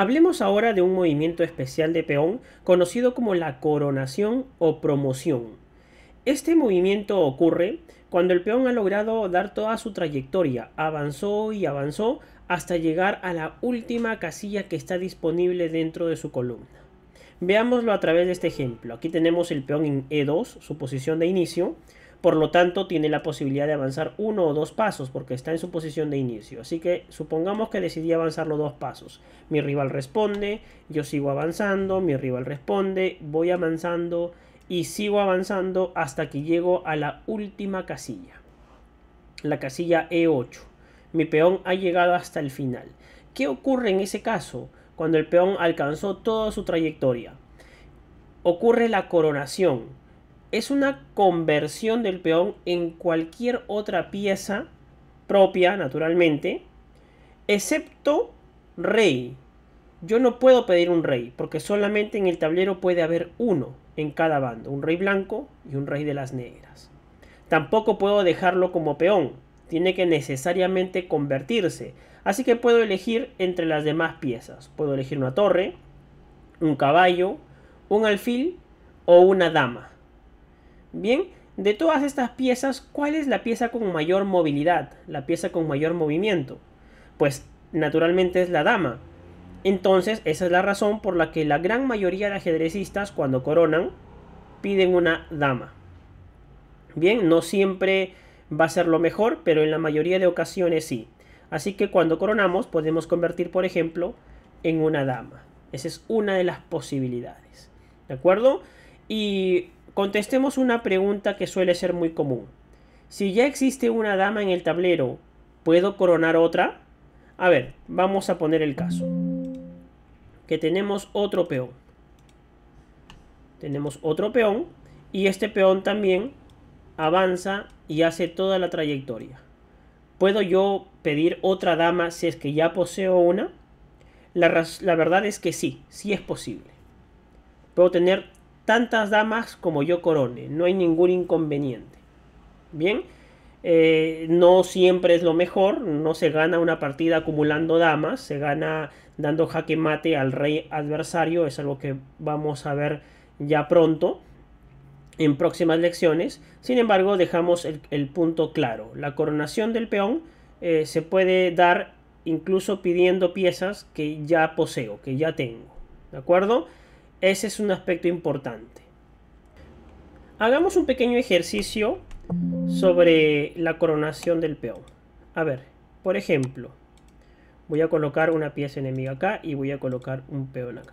Hablemos ahora de un movimiento especial de peón conocido como la coronación o promoción. Este movimiento ocurre cuando el peón ha logrado dar toda su trayectoria, avanzó y avanzó hasta llegar a la última casilla que está disponible dentro de su columna. Veámoslo a través de este ejemplo. Aquí tenemos el peón en E2, su posición de inicio, por lo tanto, tiene la posibilidad de avanzar uno o dos pasos porque está en su posición de inicio. Así que supongamos que decidí avanzar los dos pasos. Mi rival responde, yo sigo avanzando, mi rival responde, voy avanzando y sigo avanzando hasta que llego a la última casilla. La casilla E8. Mi peón ha llegado hasta el final. ¿Qué ocurre en ese caso cuando el peón alcanzó toda su trayectoria? Ocurre la coronación es una conversión del peón en cualquier otra pieza propia, naturalmente, excepto rey. Yo no puedo pedir un rey, porque solamente en el tablero puede haber uno en cada bando, un rey blanco y un rey de las negras. Tampoco puedo dejarlo como peón, tiene que necesariamente convertirse, así que puedo elegir entre las demás piezas. Puedo elegir una torre, un caballo, un alfil o una dama. Bien, de todas estas piezas, ¿cuál es la pieza con mayor movilidad? La pieza con mayor movimiento. Pues naturalmente es la dama. Entonces, esa es la razón por la que la gran mayoría de ajedrecistas cuando coronan piden una dama. Bien, no siempre va a ser lo mejor, pero en la mayoría de ocasiones sí. Así que cuando coronamos podemos convertir, por ejemplo, en una dama. Esa es una de las posibilidades. ¿De acuerdo? Y Contestemos una pregunta que suele ser muy común. Si ya existe una dama en el tablero, ¿puedo coronar otra? A ver, vamos a poner el caso. Que tenemos otro peón. Tenemos otro peón y este peón también avanza y hace toda la trayectoria. ¿Puedo yo pedir otra dama si es que ya poseo una? La, verdad es que sí, sí es posible. Puedo tener tantas damas como yo corone, no hay ningún inconveniente. Bien, eh, no siempre es lo mejor, no se gana una partida acumulando damas, se gana dando jaque mate al rey adversario, es algo que vamos a ver ya pronto en próximas lecciones. Sin embargo, dejamos el, punto claro, la coronación del peón eh, se puede dar incluso pidiendo piezas que ya poseo, que ya tengo, ¿de acuerdo? Ese es un aspecto importante. Hagamos un pequeño ejercicio sobre la coronación del peón. A ver, por ejemplo, voy a colocar una pieza enemiga acá y voy a colocar un peón acá.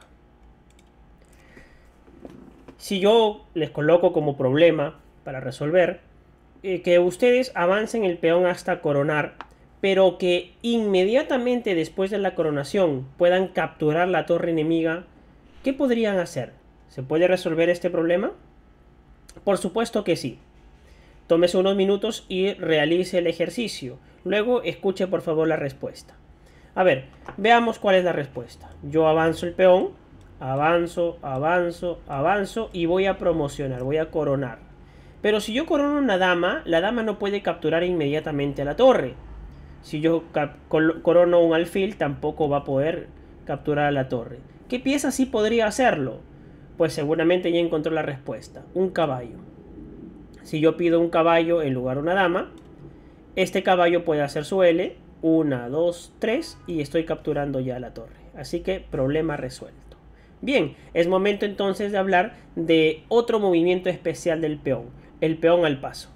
Si yo les coloco como problema para resolver, eh, que ustedes avancen el peón hasta coronar, pero que inmediatamente después de la coronación puedan capturar la torre enemiga ¿Qué podrían hacer? ¿Se puede resolver este problema? Por supuesto que sí. Tómese unos minutos y realice el ejercicio. Luego escuche por favor la respuesta. A ver, veamos cuál es la respuesta. Yo avanzo el peón, avanzo, avanzo, avanzo y voy a promocionar, voy a coronar. Pero si yo corono una dama, la dama no puede capturar inmediatamente a la torre. Si yo corono un alfil, tampoco va a poder capturar a la torre. ¿Qué pieza sí podría hacerlo? Pues seguramente ya encontró la respuesta, un caballo. Si yo pido un caballo en lugar de una dama, este caballo puede hacer su L, 1, 2, 3 y estoy capturando ya la torre. Así que problema resuelto. Bien, es momento entonces de hablar de otro movimiento especial del peón, el peón al paso.